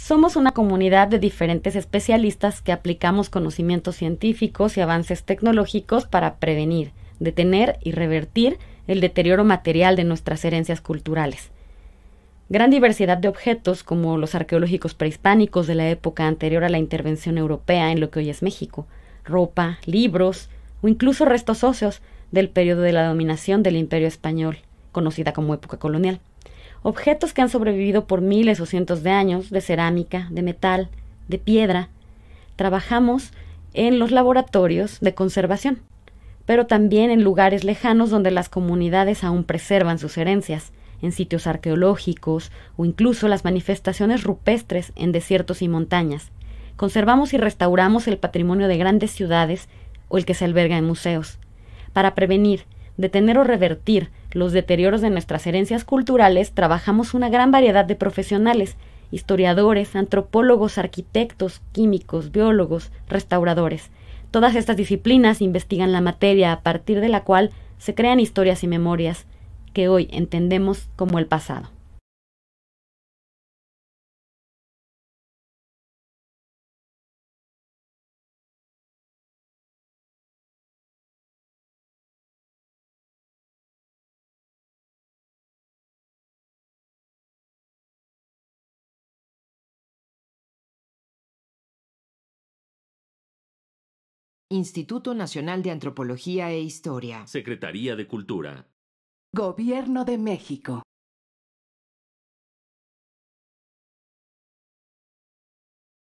Somos una comunidad de diferentes especialistas que aplicamos conocimientos científicos y avances tecnológicos para prevenir, detener y revertir el deterioro material de nuestras herencias culturales. Gran diversidad de objetos, como los arqueológicos prehispánicos de la época anterior a la intervención europea en lo que hoy es México, ropa, libros o incluso restos óseos del periodo de la dominación del Imperio Español, conocida como época colonial objetos que han sobrevivido por miles o cientos de años, de cerámica, de metal, de piedra. Trabajamos en los laboratorios de conservación, pero también en lugares lejanos donde las comunidades aún preservan sus herencias, en sitios arqueológicos o incluso las manifestaciones rupestres en desiertos y montañas. Conservamos y restauramos el patrimonio de grandes ciudades o el que se alberga en museos, para prevenir, detener o revertir los deterioros de nuestras herencias culturales, trabajamos una gran variedad de profesionales, historiadores, antropólogos, arquitectos, químicos, biólogos, restauradores. Todas estas disciplinas investigan la materia a partir de la cual se crean historias y memorias que hoy entendemos como el pasado. Instituto Nacional de Antropología e Historia. Secretaría de Cultura. Gobierno de México.